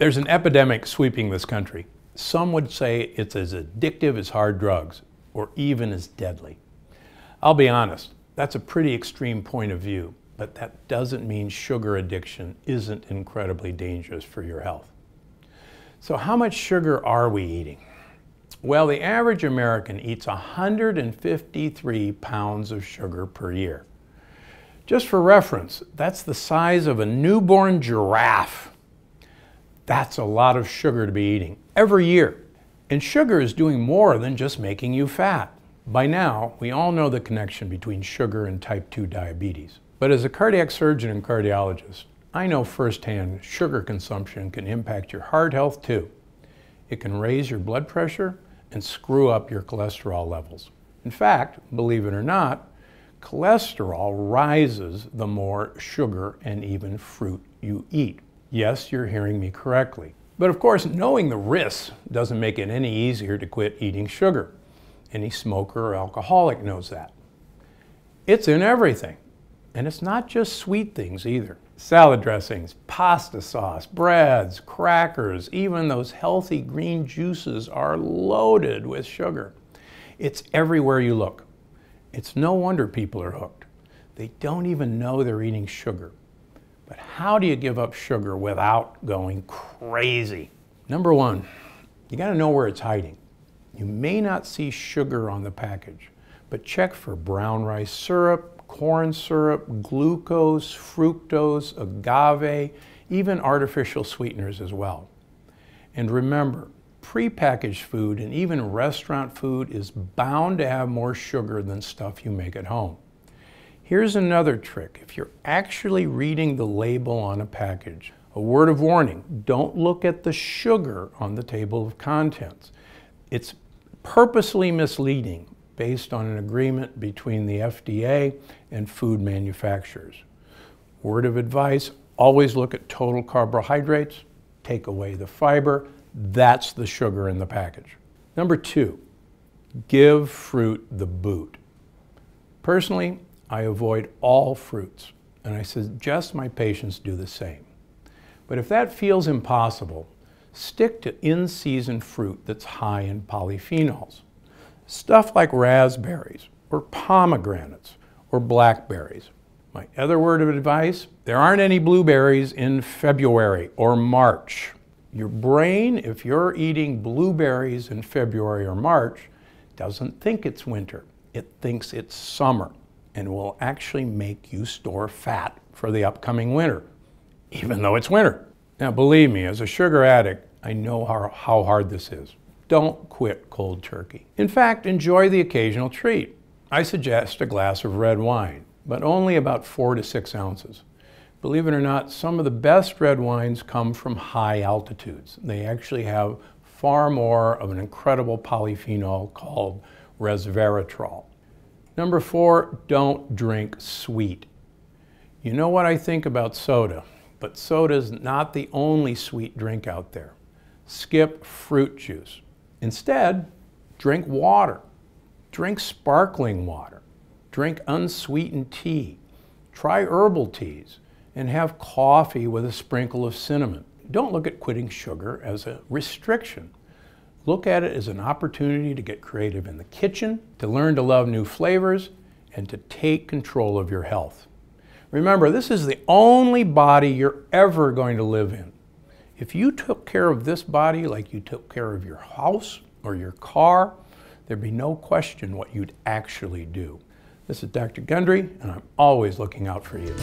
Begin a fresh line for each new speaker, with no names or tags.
There's an epidemic sweeping this country. Some would say it's as addictive as hard drugs, or even as deadly. I'll be honest, that's a pretty extreme point of view, but that doesn't mean sugar addiction isn't incredibly dangerous for your health. So, how much sugar are we eating? Well, the average American eats 153 pounds of sugar per year. Just for reference, that's the size of a newborn giraffe. That's a lot of sugar to be eating every year. And sugar is doing more than just making you fat. By now, we all know the connection between sugar and type 2 diabetes. But as a cardiac surgeon and cardiologist, I know firsthand sugar consumption can impact your heart health too. It can raise your blood pressure and screw up your cholesterol levels. In fact, believe it or not, cholesterol rises the more sugar and even fruit you eat. Yes, you're hearing me correctly. But of course, knowing the risks doesn't make it any easier to quit eating sugar. Any smoker or alcoholic knows that. It's in everything. And it's not just sweet things either. Salad dressings, pasta sauce, breads, crackers, even those healthy green juices are loaded with sugar. It's everywhere you look. It's no wonder people are hooked. They don't even know they're eating sugar. But how do you give up sugar without going crazy? Number one, you gotta know where it's hiding. You may not see sugar on the package, but check for brown rice syrup, corn syrup, glucose, fructose, agave, even artificial sweeteners as well. And remember, prepackaged food and even restaurant food is bound to have more sugar than stuff you make at home. Here's another trick. If you're actually reading the label on a package, a word of warning, don't look at the sugar on the table of contents. It's purposely misleading based on an agreement between the FDA and food manufacturers. Word of advice, always look at total carbohydrates, take away the fiber, that's the sugar in the package. Number two, give fruit the boot. Personally, I avoid all fruits. And I suggest my patients do the same. But if that feels impossible, stick to in-season fruit that's high in polyphenols. Stuff like raspberries, or pomegranates, or blackberries. My other word of advice, there aren't any blueberries in February or March. Your brain, if you're eating blueberries in February or March, doesn't think it's winter. It thinks it's summer and will actually make you store fat for the upcoming winter, even though it's winter. Now, believe me, as a sugar addict, I know how, how hard this is. Don't quit cold turkey. In fact, enjoy the occasional treat. I suggest a glass of red wine, but only about four to six ounces. Believe it or not, some of the best red wines come from high altitudes. They actually have far more of an incredible polyphenol called resveratrol. Number four, don't drink sweet. You know what I think about soda, but soda is not the only sweet drink out there. Skip fruit juice. Instead, drink water. Drink sparkling water. Drink unsweetened tea. Try herbal teas and have coffee with a sprinkle of cinnamon. Don't look at quitting sugar as a restriction. Look at it as an opportunity to get creative in the kitchen, to learn to love new flavors, and to take control of your health. Remember, this is the only body you're ever going to live in. If you took care of this body like you took care of your house or your car, there'd be no question what you'd actually do. This is Dr. Gundry, and I'm always looking out for you.